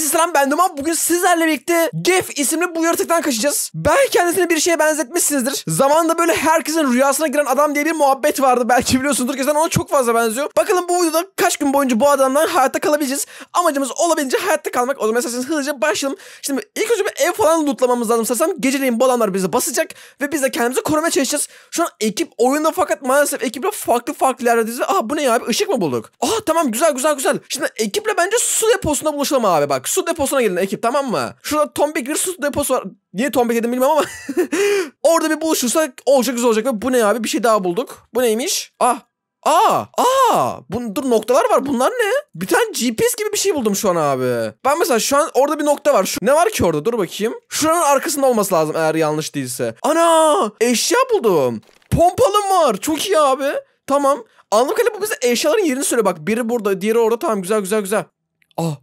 Herkese selam ben Duman. Bugün sizlerle birlikte Gef isimli bu yaratıktan kaçacağız. Belki kendisini bir şeye benzetmişsinizdir. Zamanında böyle herkesin rüyasına giren adam diye bir muhabbet vardı. Belki biliyorsunuzdur. ki ona çok fazla benziyor. Bakalım bu videoda kaç gün boyunca bu adamdan hayatta kalabileceğiz. Amacımız olabildiğince hayatta kalmak. O zaman isterseniz hızlıca başlayalım. Şimdi ilk önce bir ev falan lootlamamız lazım sanırsam. Geceleyin bu adamlar bizi basacak ve biz de kendimizi korumaya çalışacağız. Şu an ekip oyunda fakat maalesef ekiple farklı farklı yerlerdeyiz ve aha bu ne ya abi ışık mı bulduk? Aha tamam güzel güzel güzel. Şimdi ekiple bence su deposunda buluşalım abi bak su deposuna gidin ekip tamam mı? Şurada tombik bir su deposu var. Niye tombik dedim bilmem ama. Orada bir buluşursak olacak güzel olacak. Ve bu ne abi bir şey daha bulduk. Bu neymiş? Ah Aa, ah, aa, ah! dur noktalar var. Bunlar ne? Bir tane GPS gibi bir şey buldum şu an abi. Ben mesela şu an orada bir nokta var. Şu, ne var ki orada? Dur bakayım. Şuranın arkasında olması lazım eğer yanlış değilse. Ana, eşya buldum. Pompalım var. Çok iyi abi. Tamam. Anlık bu bize eşyaların yerini söyle bak. Biri burada, diğeri orada. Tamam güzel güzel güzel. Ah,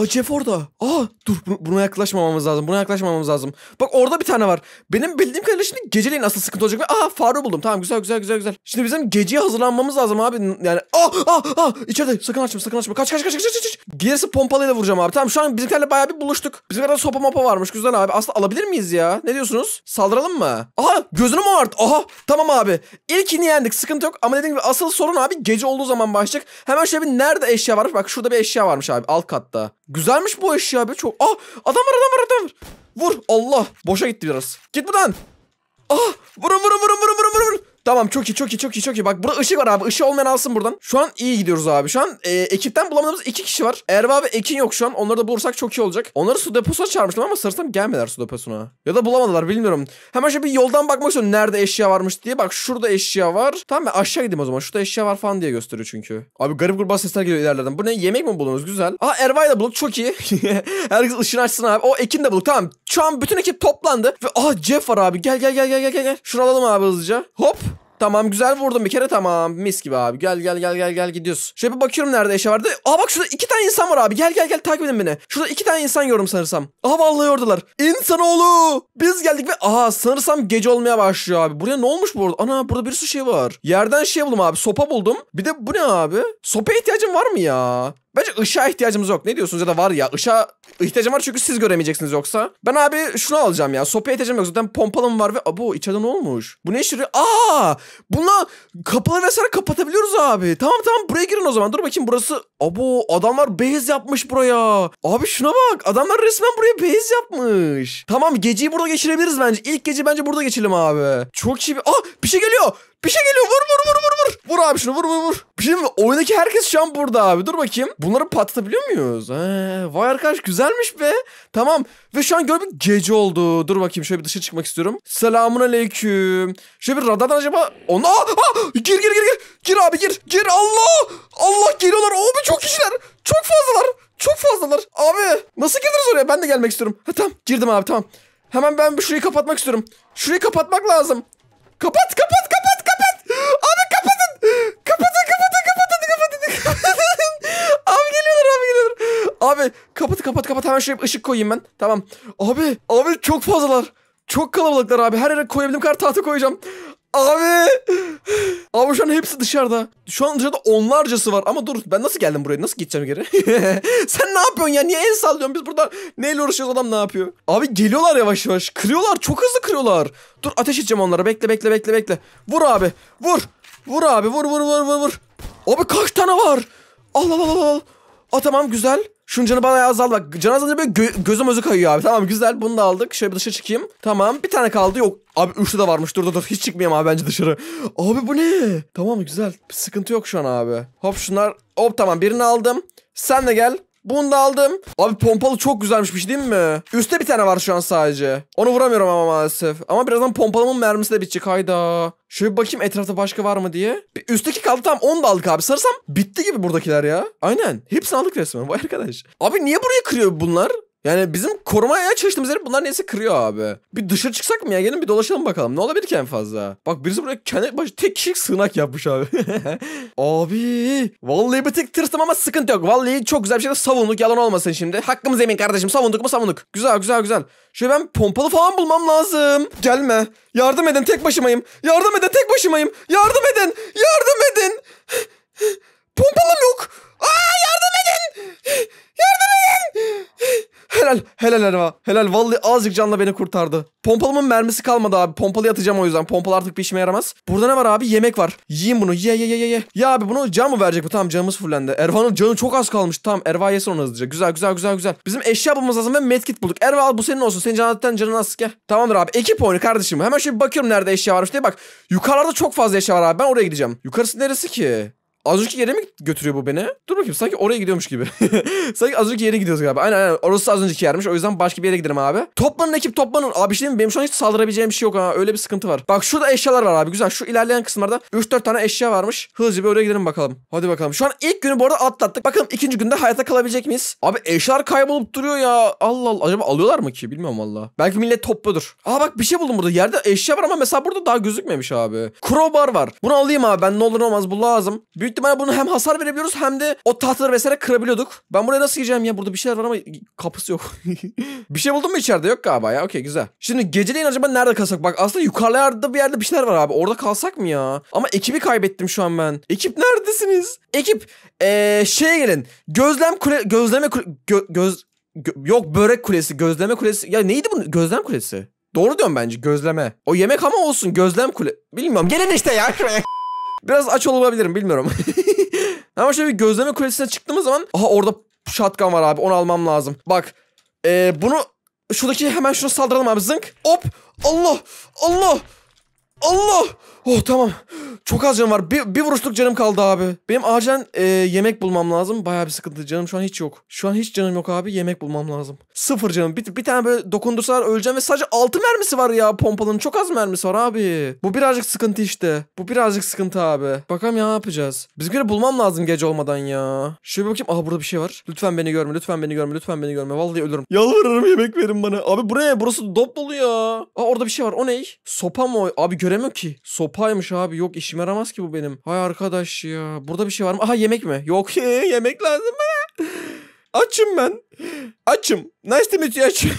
Aa Jeff orada. Aa dur buna yaklaşmamamız lazım. Buna yaklaşmamamız lazım. Bak orada bir tane var. Benim bildiğim kadarıyla şimdi geceleyin asıl sıkıntı olacak. Aa faru buldum. Tamam güzel güzel güzel güzel. Şimdi bizim geceye hazırlanmamız lazım abi. Yani aa aa aa içeride sakın açma sakın açma. Kaç kaç kaç kaç kaç. kaç. Gerisi pompalıyla vuracağım abi. Tamam şu an bizimkilerle bayağı bir buluştuk. Bizimkilerden sopa mapa varmış. Güzel abi. Aslında alabilir miyiz ya? Ne diyorsunuz? Saldıralım mı? Aha gözünü mü art? Aha tamam abi. İlkini yendik. Sıkıntı yok. Ama dediğim gibi asıl sorun abi gece olduğu zaman başlayacak. Hemen şöyle bir nerede eşya varmış? Bak şurada bir eşya varmış abi alt katta. Güzelmiş bu eşya be çok. Ah adam var adam var adam var. Vur Allah. Boşa gitti biraz. Git buradan. Ah vurun vurun vurun vurun vurun vurun. Tamam çok iyi çok iyi çok iyi çok iyi. Bak burada ışık var abi. Işığı olmayan alsın buradan. Şu an iyi gidiyoruz abi. Şu an e, ekipten bulamadığımız iki kişi var. Erva ve Ekin yok şu an. Onları da bulursak çok iyi olacak. Onları su deposuna çağırmıştım ama sanırsam gelmediler su deposuna. Ya da bulamadılar bilmiyorum. Hemen şöyle bir yoldan bakmak istiyorum. Nerede eşya varmış diye. Bak şurada eşya var. Tamam ben aşağı gideyim o zaman. Şurada eşya var falan diye gösteriyor çünkü. Abi garip grup sesler geliyor ilerlerden. Bu ne? Yemek mi buldunuz? Güzel. Aa Erva'yı da bulduk. Çok iyi. Herkes ışını açsın abi. O Ekin de bulduk. Tamam. Şu an bütün ekip toplandı. Ve ah Jeff var abi. Gel gel gel gel gel gel. Şunu alalım abi hızlıca. Hop. Tamam güzel vurdum bir kere tamam. Mis gibi abi. Gel gel gel gel gel gidiyoruz. Şöyle bir bakıyorum nerede eşe vardı. Aa bak şurada iki tane insan var abi. Gel gel gel takip edin beni. Şurada iki tane insan yorum sanırsam. Aha vallahi yordular. İnsanoğlu. Biz geldik ve aha sanırsam gece olmaya başlıyor abi. Buraya ne olmuş bu arada? Ana burada bir sürü şey var. Yerden şey buldum abi. Sopa buldum. Bir de bu ne abi? Sopa ihtiyacım var mı ya? Bence ışığa ihtiyacımız yok. Ne diyorsunuz ya da var ya. Işığa ihtiyacım var çünkü siz göremeyeceksiniz yoksa. Ben abi şunu alacağım ya. Sopaya ihtiyacım yok. Zaten pompalım var ve... Abo içeride ne olmuş? Bu ne işleri? Aa! Bununla kapıları vesaire kapatabiliyoruz abi. Tamam tamam buraya girin o zaman. Dur bakayım burası... Abo adamlar beyaz yapmış buraya. Abi şuna bak. Adamlar resmen buraya beyaz yapmış. Tamam geceyi burada geçirebiliriz bence. İlk gece bence burada geçelim abi. Çok iyi bir... Aa ah! bir şey geliyor. Bir şey geliyor. Vur vur vur vur vur. Vur abi şunu vur vur vur. Bir şey mi? Oyundaki herkes şu an burada abi. Dur bakayım. Bunları patlatabiliyor muyuz? He, ee, vay arkadaş güzelmiş be. Tamam. Ve şu an göre bir gece oldu. Dur bakayım şöyle bir dışarı çıkmak istiyorum. Selamun aleyküm. Şöyle bir radardan acaba... Ona... Aa, gir gir gir gir. Gir abi gir. Gir Allah. Allah geliyorlar. Abi çok kişiler. Çok fazlalar. Çok fazlalar. Abi nasıl gireriz oraya? Ben de gelmek istiyorum. Ha tamam girdim abi tamam. Hemen ben bu şurayı kapatmak istiyorum. Şurayı kapatmak lazım. Kapat kapat kapat kapat. Abi kapatın. Kapatın kapatın kapatın kapatın. kapatın. Abi kapat kapat kapat hemen şöyle ışık koyayım ben. Tamam. Abi abi çok fazlalar. Çok kalabalıklar abi. Her yere koyabildiğim kadar tahta koyacağım. Abi. Abi şu an hepsi dışarıda. Şu an dışarıda onlarcası var. Ama dur ben nasıl geldim buraya? Nasıl gideceğim geri? Sen ne yapıyorsun ya? Niye el sallıyorsun? Biz burada neyle uğraşıyoruz adam ne yapıyor? Abi geliyorlar yavaş yavaş. Kırıyorlar. Çok hızlı kırıyorlar. Dur ateş edeceğim onlara. Bekle bekle bekle bekle. Vur abi. Vur. Vur abi. Vur vur vur vur vur. Abi kaç tane var? Al al al al. Aa tamam güzel. Şunun canı bayağı azaldı. Bak can azalınca böyle gö gözüm özü kayıyor abi. Tamam güzel bunu da aldık. Şöyle bir dışarı çıkayım. Tamam bir tane kaldı. Yok abi üçlü de varmış. Dur dur dur hiç çıkmayayım abi bence dışarı. Abi bu ne? Tamam güzel. Bir sıkıntı yok şu an abi. Hop şunlar. Hop tamam birini aldım. Sen de gel. Bunu da aldım. Abi pompalı çok güzelmiş bir şey değil mi? Üste bir tane var şu an sadece. Onu vuramıyorum ama maalesef. Ama birazdan pompalımın mermisi de bitecek. Hayda. Şöyle bakayım etrafta başka var mı diye. Bir üstteki kaldı tam 10 da aldık abi. Sarısam bitti gibi buradakiler ya. Aynen. Hepsini aldık resmen. Vay arkadaş. Abi niye burayı kırıyor bunlar? Yani bizim korumaya çalıştığımızları bunlar neyse kırıyor abi. Bir dışarı çıksak mı ya? Gelin bir dolaşalım bakalım. Ne olabilir ki en fazla? Bak birisi buraya kendi başı tek kişilik sığınak yapmış abi. abi. Vallahi bir tek tırstım ama sıkıntı yok. Vallahi çok güzel bir şey savunduk. Yalan olmasın şimdi. Hakkımız emin kardeşim. Savunduk mu savunduk. Güzel güzel güzel. Şöyle ben pompalı falan bulmam lazım. Gelme. Yardım edin tek başımayım. Yardım edin tek başımayım. Yardım edin. Yardım edin. Pompalı yok. Helal. Helal Erva. Helal. Vallahi azıcık canla beni kurtardı. Pompalımın mermisi kalmadı abi. Pompalı atacağım o yüzden. Pompalı artık bir işime yaramaz. Burada ne var abi? Yemek var. Yiyin bunu. Ye ye ye ye. Ya abi bunu can mı verecek bu? Tamam canımız fullendi. Erva'nın canı çok az kalmış. Tamam Erva yesin onu hızlıca. Güzel güzel güzel güzel. Bizim eşya bulmamız lazım ve medkit bulduk. Erva al bu senin olsun. Senin canattan canın az gel. Tamamdır abi. Ekip oyunu kardeşim. Hemen şöyle bakıyorum nerede eşya varmış diye. Bak Yukarıda çok fazla eşya var abi. Ben oraya gideceğim. Yukarısı neresi ki? Az önceki yere mi götürüyor bu beni? Dur bakayım sanki oraya gidiyormuş gibi. sanki az önceki yere gidiyoruz galiba. Aynen aynen. Orası az önceki yermiş. O yüzden başka bir yere gidelim abi. Toplanın ekip toplanın. Abi şey Benim şu an hiç saldırabileceğim bir şey yok ha. Öyle bir sıkıntı var. Bak şurada eşyalar var abi. Güzel. Şu ilerleyen kısımlarda 3-4 tane eşya varmış. Hızlıca bir oraya gidelim bakalım. Hadi bakalım. Şu an ilk günü bu arada atlattık. Bakalım ikinci günde hayatta kalabilecek miyiz? Abi eşyalar kaybolup duruyor ya. Allah Allah. Acaba alıyorlar mı ki? Bilmiyorum valla. Belki millet topludur. Aa bak bir şey buldum burada. Yerde eşya var ama mesela burada daha gözükmemiş abi. Crowbar var. Bunu alayım abi. Ben ne olur ne olmaz bu lazım. Bir büyük ihtimalle bunu hem hasar verebiliyoruz hem de o tahtaları vesaire kırabiliyorduk. Ben buraya nasıl gireceğim ya? Burada bir şeyler var ama kapısı yok. bir şey buldun mu içeride? Yok galiba ya. Okey güzel. Şimdi geceleyin acaba nerede kalsak? Bak aslında yukarılarda bir yerde bir şeyler var abi. Orada kalsak mı ya? Ama ekibi kaybettim şu an ben. Ekip neredesiniz? Ekip ee, şeye gelin. Gözlem kule... Gözleme kule... Gö, göz... Gö, yok börek kulesi. Gözleme kulesi. Ya neydi bu? Gözlem kulesi. Doğru diyorum bence gözleme. O yemek ama olsun gözlem kule. Bilmiyorum. Gelin işte ya Biraz aç olabilirim bilmiyorum. Ama şöyle bir gözleme kulesine çıktığımız zaman... Aha orada şatkan var abi onu almam lazım. Bak e, bunu şuradaki hemen şuna saldıralım abi zınk. Hop Allah Allah Allah! Oh tamam. Çok az canım var. Bir, bir vuruşluk canım kaldı abi. Benim acilen e, yemek bulmam lazım. Bayağı bir sıkıntı. Canım şu an hiç yok. Şu an hiç canım yok abi. Yemek bulmam lazım. Sıfır canım. Bir, bir tane böyle dokundursalar öleceğim ve sadece altı mermisi var ya pompalının. Çok az mermisi var abi. Bu birazcık sıkıntı işte. Bu birazcık sıkıntı abi. Bakalım ya ne yapacağız. Bizimkileri bulmam lazım gece olmadan ya. Şöyle bir bakayım. Aha burada bir şey var. Lütfen beni görme. Lütfen beni görme. Lütfen beni görme. Vallahi ölürüm. Yalvarırım yemek verin bana. Abi buraya burası dop dolu ya. Aa orada bir şey var. O ne? Sopa mı? Abi gö göremiyor ki. Sopaymış abi. Yok işime yaramaz ki bu benim. Hay arkadaş ya. Burada bir şey var mı? Aha yemek mi? Yok yemek lazım. Açım ben. Açım. Nice to meet you açım.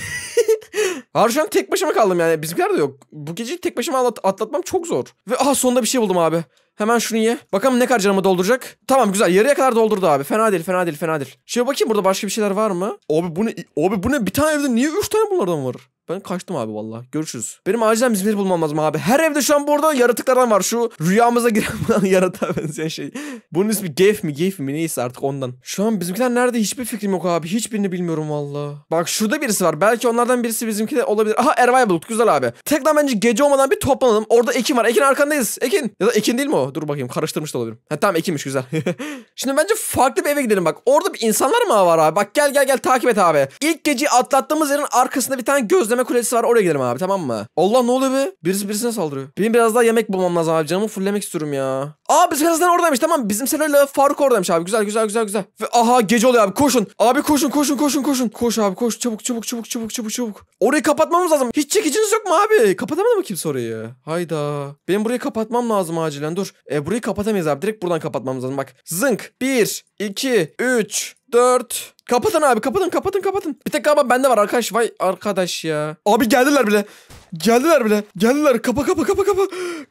Harbi şu an tek başıma kaldım yani. Bizimkiler de yok. Bu gece tek başıma atlat atlatmam çok zor. Ve aha sonunda bir şey buldum abi. Hemen şunu ye. Bakalım ne kadar canımı dolduracak. Tamam güzel. Yarıya kadar doldurdu abi. Fena değil, fena değil, fena değil. Şöyle bakayım burada başka bir şeyler var mı? Abi bu ne? Abi bu ne? Bir tane evde niye 3 tane bunlardan var? Ben kaçtım abi valla. Görüşürüz. Benim acilen İzmir bulmam lazım abi. Her evde şu an burada yaratıklardan var. Şu rüyamıza giren yaratığa benzeyen şey. Bunun ismi Gef mi Gef mi neyse artık ondan. Şu an bizimkiler nerede hiçbir fikrim yok abi. Hiçbirini bilmiyorum valla. Bak şurada birisi var. Belki onlardan birisi bizimki de olabilir. Aha Erva'yı bulduk. Güzel abi. Tekrar bence gece olmadan bir toplanalım. Orada Ekin var. Ekin arkandayız. Ekin. Ya da Ekin değil mi o? Dur bakayım karıştırmış da olabilirim. Ha tamam Ekin'miş güzel. Şimdi bence farklı bir eve gidelim bak. Orada bir insanlar mı var abi? Bak gel gel gel takip et abi. İlk geceyi atlattığımız yerin arkasında bir tane gözleme Dinlenme kulesi var oraya gidelim abi tamam mı? Allah ne oluyor be? Birisi birisine saldırıyor. Benim biraz daha yemek bulmam lazım abi. Canımı fullemek istiyorum ya. Aa biz Selo'dan oradaymış tamam. Bizim Selo'yla Faruk oradaymış abi. Güzel güzel güzel güzel. Ve aha gece oluyor abi koşun. Abi koşun koşun koşun koşun. Koş abi koş çabuk çabuk çabuk çabuk çabuk çabuk. Orayı kapatmamız lazım. Hiç çekiciniz yok mu abi? Kapatamadı mı kimse orayı? Hayda. Benim burayı kapatmam lazım acilen dur. E, burayı kapatamayız abi. Direkt buradan kapatmamız lazım bak. Zınk. 1, 2, 3. 4. Kapatın abi kapatın kapatın kapatın. Bir tek galiba bende var arkadaş. Vay arkadaş ya. Abi geldiler bile. Geldiler bile. Geldiler. Kapa kapa kapa kapa.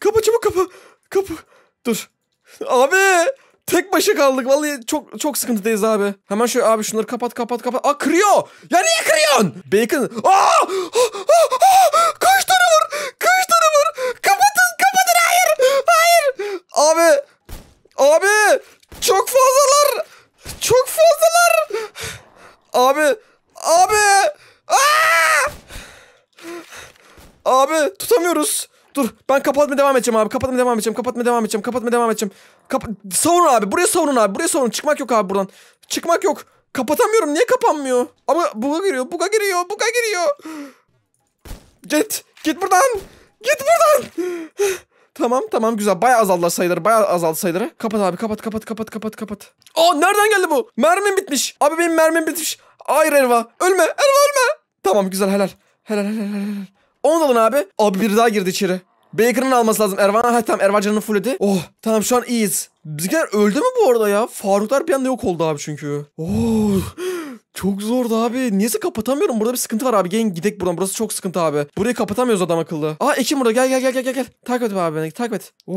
Kapa çabuk kapa. Kapa. Dur. Abi. Tek başa kaldık. Vallahi çok çok sıkıntıdayız abi. Hemen şöyle abi şunları kapat kapat kapat. Aa kırıyor. Ya niye kırıyorsun? Bacon. Aa! aa, aa, Kaç tane var? Kaç tane var? Kapatın kapatın hayır. Hayır. Abi. Abi. Çok fazlalar. Çok fazlalar. Abi. Abi. Aa! Abi tutamıyoruz. Dur ben kapatmaya devam edeceğim abi. Kapatmaya devam edeceğim. Kapatmaya devam edeceğim. Kapatmaya devam edeceğim. Kap savunun abi. Buraya savunun abi. Buraya savunun. Çıkmak yok abi buradan. Çıkmak yok. Kapatamıyorum. Niye kapanmıyor? Ama buga giriyor. Buga giriyor. Buga giriyor. Git. Git buradan. Git buradan. Tamam tamam güzel. Bayağı azaldılar sayıları. Bayağı azaldı sayıları. Kapat abi kapat kapat kapat kapat kapat. Aa nereden geldi bu? Mermim bitmiş. Abi benim mermim bitmiş. Hayır Erva. Ölme. Erva ölme. Tamam güzel helal. Helal helal helal. Onu da alın abi. Abi biri daha girdi içeri. Baker'ın alması lazım. Ervan ha tamam Ervan canını fulledi. Oh tamam şu an iyiyiz. Bizimkiler öldü mü bu arada ya? Faruklar bir anda yok oldu abi çünkü. Oh. Çok zordu abi. Niyeyse kapatamıyorum. Burada bir sıkıntı var abi. Gelin gidek buradan. Burası çok sıkıntı abi. Burayı kapatamıyoruz adam akıllı. Aa Ekim burada. Gel gel gel gel gel. Takip et abi beni. Takip et. Oh.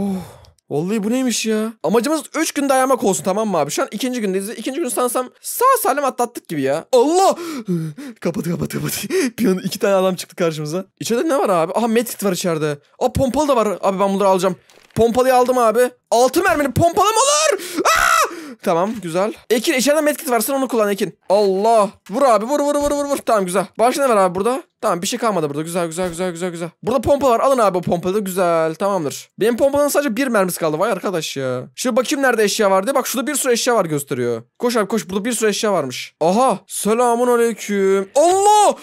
Vallahi bu neymiş ya? Amacımız 3 gün dayanmak olsun tamam mı abi? Şu an ikinci gündeyiz. İkinci günü sansam sağ salim atlattık gibi ya. Allah! kapat kapat kapat. Bir an iki tane adam çıktı karşımıza. İçeride ne var abi? Aha medkit var içeride. Aa pompalı da var. Abi ben bunları alacağım. Pompalıyı aldım abi. Altı mermili pompalı mı olur? Tamam güzel. Ekin içeride medkit varsa onu kullan Ekin. Allah. Vur abi vur vur vur vur vur. Tamam güzel. Başka ne var abi burada. Tamam bir şey kalmadı burada. Güzel güzel güzel güzel güzel. Burada pompa var. Alın abi o pompayı da güzel. Tamamdır. Benim pompadan sadece bir mermisi kaldı. Vay arkadaş ya. Şimdi bakayım nerede eşya var diye. Bak şurada bir sürü eşya var gösteriyor. Koş abi koş. Burada bir sürü eşya varmış. Aha. Selamun aleyküm. Allah.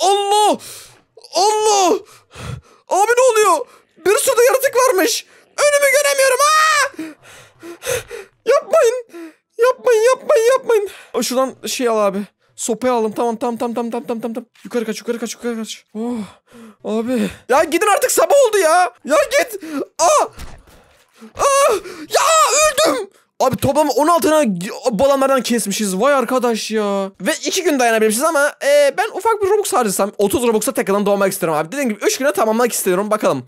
Allah. Allah. Abi ne oluyor? Bir sürü yaratık varmış. Önümü göremiyorum. Aa! Yapmayın. Yapmayın yapmayın yapmayın. O şuradan şey al abi. Sopayı aldım. Tamam tamam tamam tamam tamam tamam tamam. Yukarı kaç yukarı kaç yukarı kaç. Oh abi. Ya gidin artık sabah oldu ya. Ya git. Aa. Aa. Abi toplam 16 tane balanlardan kesmişiz. Vay arkadaş ya. Ve 2 gün dayanabilmişiz ama e, ben ufak bir Robux harcasam 30 Robux'a tekrardan doğmak isterim abi. Dediğim gibi 3 güne tamamlamak istiyorum. Bakalım.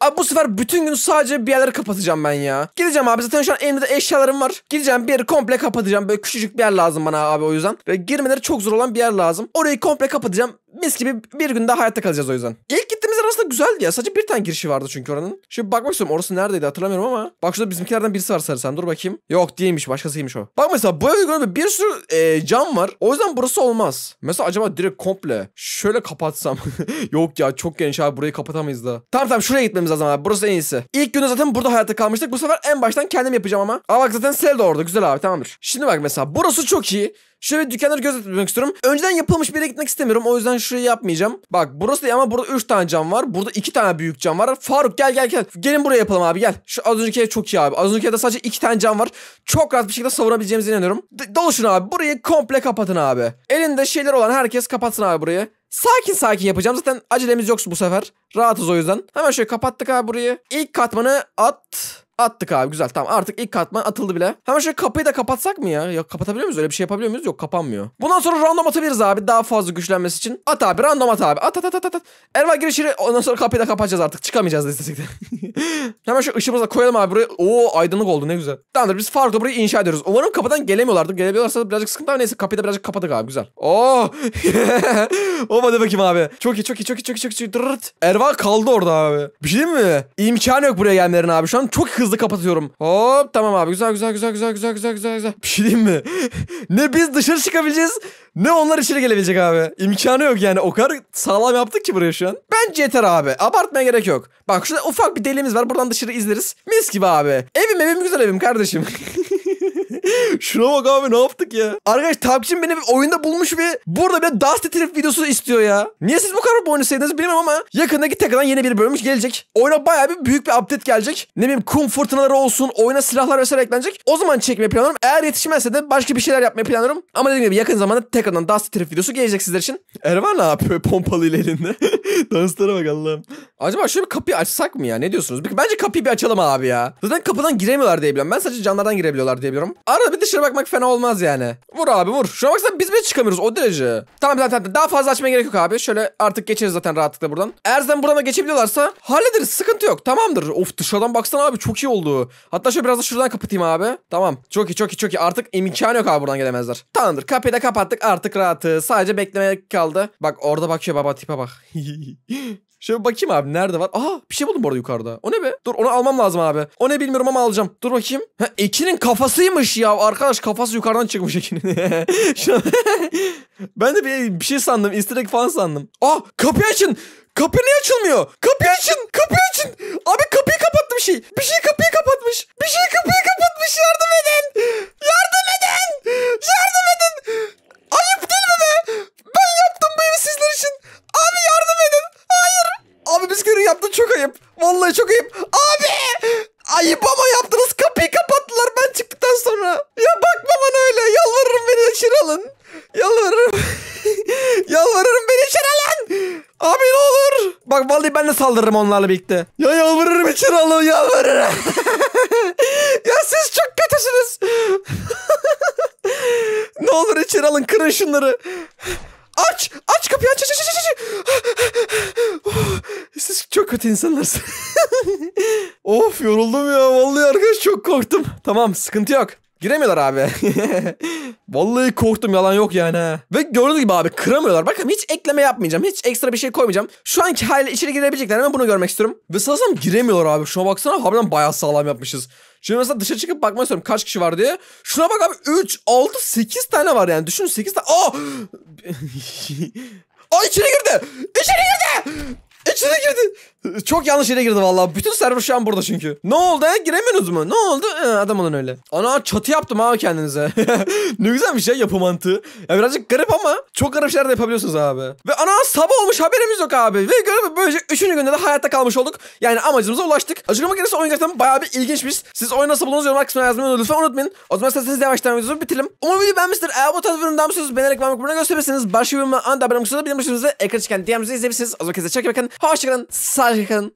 abi bu sefer bütün gün sadece bir yerleri kapatacağım ben ya. Gideceğim abi zaten şu an elimde de eşyalarım var. Gideceğim bir yeri komple kapatacağım. Böyle küçücük bir yer lazım bana abi o yüzden. Ve girmeleri çok zor olan bir yer lazım. Orayı komple kapatacağım. Mis gibi bir gün daha hayatta kalacağız o yüzden. İlk gittiğimiz yer aslında güzeldi ya. Sadece bir tane girişi vardı çünkü oranın. Şimdi bakmak istiyorum orası neredeydi hatırlamıyorum ama. Bak şurada bizimkilerden birisi var sarısan dur bakayım. Yok değilmiş başkasıymış o. Bak mesela bu evde gördüğüm bir sürü e, cam var. O yüzden burası olmaz. Mesela acaba direkt komple şöyle kapatsam. Yok ya çok geniş abi burayı kapatamayız da. Tamam tamam şuraya gitmemiz lazım abi. Burası en iyisi. İlk günde zaten burada hayatta kalmıştık. Bu sefer en baştan kendim yapacağım ama. Aa bak zaten sel de orada güzel abi tamamdır. Şimdi bak mesela burası çok iyi. Şöyle dükkanları gözetmek istiyorum. Önceden yapılmış bir yere gitmek istemiyorum. O yüzden şurayı yapmayacağım. Bak burası değil ama burada 3 tane cam var. Burada 2 tane büyük cam var. Faruk gel gel gel. Gelin buraya yapalım abi gel. Şu az önceki çok iyi abi. Az önceki de sadece 2 tane cam var. Çok rahat bir şekilde savurabileceğimize inanıyorum. D doluşun abi. Burayı komple kapatın abi. Elinde şeyler olan herkes kapatsın abi burayı. Sakin sakin yapacağım. Zaten acelemiz yok bu sefer. Rahatız o yüzden. Hemen şöyle kapattık abi burayı. İlk katmanı at. Attık abi güzel tamam artık ilk katman atıldı bile. Hemen şöyle kapıyı da kapatsak mı ya? Ya kapatabiliyor muyuz? Öyle bir şey yapabiliyor muyuz? Yok kapanmıyor. Bundan sonra random atabiliriz abi daha fazla güçlenmesi için. At abi random at abi. At at at at at. Erva gir ondan sonra kapıyı da kapatacağız artık. Çıkamayacağız da istesek de. Hemen şu ışığımızı koyalım abi buraya. Oo aydınlık oldu ne güzel. Tamamdır biz farklı burayı inşa ediyoruz. Umarım kapıdan gelemiyorlardı. Gelebiliyorlarsa birazcık sıkıntı ama neyse kapıyı da birazcık kapadık abi güzel. Oo. Olmadı bakayım abi. Çok iyi çok iyi çok iyi çok iyi çok iyi. Erva kaldı orada abi. Bir şey değil mi? İmkanı yok buraya gelmelerin abi. Şu an çok hızlı hızlı kapatıyorum. Hop tamam abi güzel güzel güzel güzel güzel güzel güzel güzel. Bir şey diyeyim mi? ne biz dışarı çıkabileceğiz ne onlar içeri gelebilecek abi. İmkanı yok yani o kadar sağlam yaptık ki buraya şu an. Bence yeter abi abartmaya gerek yok. Bak şurada ufak bir deliğimiz var buradan dışarı izleriz. Mis gibi abi. Evim evim güzel evim kardeşim. Şuna bak abi ne yaptık ya. Arkadaş takipçim beni oyunda bulmuş ve burada bir Dust Trip videosu istiyor ya. Niye siz bu kadar bu oyunu sevdiniz bilmiyorum ama yakındaki tekrardan yeni bir bölüm gelecek. Oyuna bayağı bir büyük bir update gelecek. Ne bileyim kum fırtınaları olsun, oyuna silahlar vesaire eklenecek. O zaman çekmeyi planlıyorum. Eğer yetişmezse de başka bir şeyler yapmayı planlıyorum. Ama dediğim gibi yakın zamanda tekrardan Dust Trip videosu gelecek sizler için. Ervan ne yapıyor pompalı ile elinde? Danslara bak Allah'ım. Acaba şöyle bir kapıyı açsak mı ya? Ne diyorsunuz? Bence kapıyı bir açalım abi ya. Zaten kapıdan giremiyorlar diye biliyorum. Ben sadece canlardan girebiliyorlar diye biliyorum. Arada bir dışarı bakmak fena olmaz yani. Vur abi vur. Şuna baksana biz bile çıkamıyoruz o derece. Tamam tamam tamam. Daha fazla açmaya gerek yok abi. Şöyle artık geçeriz zaten rahatlıkla buradan. Eğer zaten buradan da geçebiliyorlarsa hallederiz. Sıkıntı yok. Tamamdır. Of dışarıdan baksana abi çok iyi oldu. Hatta şöyle biraz da şuradan kapatayım abi. Tamam. Çok iyi çok iyi çok iyi. Artık imkan yok abi buradan gelemezler. Tamamdır. Kapıyı da kapattık. Artık rahatı. Sadece beklemek kaldı. Bak orada bakıyor baba tipe bak. Şöyle bakayım abi nerede var? Aha bir şey buldum bu arada yukarıda. O ne be? Dur onu almam lazım abi. O ne bilmiyorum ama alacağım. Dur bakayım. Ha, Ekin'in kafasıymış ya. Arkadaş kafası yukarıdan çıkmış Ekin'in. ben de bir, bir şey sandım. Easter egg falan sandım. Aa ah, kapıyı açın. Kapı niye açılmıyor? Kapıyı açın. Kapıyı açın. Abi kapıyı kapattı bir şey. Bir şey kapıyı kapatmış. Bir şey kapıyı kapatmış. Yardım edin. Yardım edin. Yardım edin. Ayıp değil mi be? Ben yaptım bu evi sizler için. Abi yardım edin. Abi bisküvi yaptın çok ayıp. Vallahi çok ayıp. Abi! Ayıp ama yaptınız. Kapıyı kapattılar ben çıktıktan sonra. Ya bakma bana öyle. Yalvarırım beni içeri alın. Yalvarırım. yalvarırım beni içeri alın. Abi ne olur. Bak vallahi ben de saldırırım onlarla birlikte. Ya yalvarırım içeri alın yalvarırım. ya siz çok kötüsünüz. ne olur içeri alın kırın şunları. kötü insanlarsın. of yoruldum ya. Vallahi arkadaş çok korktum. Tamam sıkıntı yok. Giremiyorlar abi. Vallahi korktum yalan yok yani. Ve gördüğünüz gibi abi kıramıyorlar. Bakın hiç ekleme yapmayacağım. Hiç ekstra bir şey koymayacağım. Şu anki haliyle içeri girebilecekler ama bunu görmek istiyorum. Ve sanırsam giremiyorlar abi. Şuna baksana harbiden bayağı sağlam yapmışız. Şimdi mesela dışarı çıkıp bakmak istiyorum kaç kişi var diye. Şuna bak abi 3, 6, 8 tane var yani. Düşün 8 tane. Oh, Aa içeri girdi. İçeri girdi. İçeri girdi. Çok yanlış yere girdi vallahi. Bütün server şu an burada çünkü. Ne oldu? He? Giremiyorsunuz mu? Ne oldu? Ee, adam olan öyle. Ana çatı yaptım abi kendinize. ne güzel bir şey yapı mantığı. Ya birazcık garip ama çok garip şeyler de yapabiliyorsunuz abi. Ve ana sabah olmuş haberimiz yok abi. Ve görüp böylece 3. günde de hayatta kalmış olduk. Yani amacımıza ulaştık. Açıklama gerisi oyun gerçekten bayağı bir ilginçmiş. Siz oyun nasıl buldunuz yorumlar kısmına yazmayı lütfen unutmayın. O zaman isterseniz yavaş devam ediyoruz. Bitirelim. Umarım video beğenmiştir. Eğer bu tarz bir ürünü beğenmişsiniz beğenerek beğenmek buna gösterirseniz başka bir yorumla anında haberim kısa da bilmişsinizdir. Ekran çıkan DM'imizi izleyebilirsiniz. O zaman kendinize çekin bakın. Hoşçakalın. Sağ gegaan